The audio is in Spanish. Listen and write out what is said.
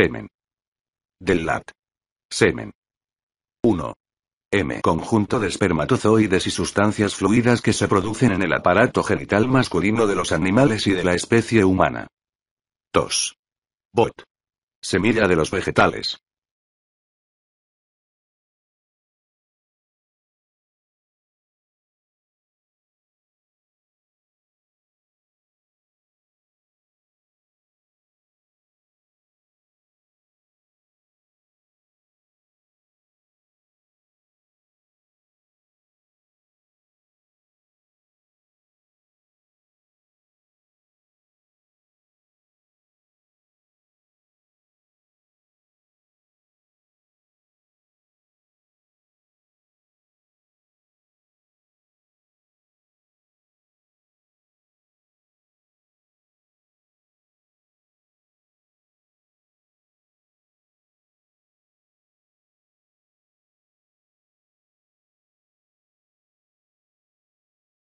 Semen. Del lat. Semen. 1. M. Conjunto de espermatozoides y sustancias fluidas que se producen en el aparato genital masculino de los animales y de la especie humana. 2. Bot. Semilla de los vegetales.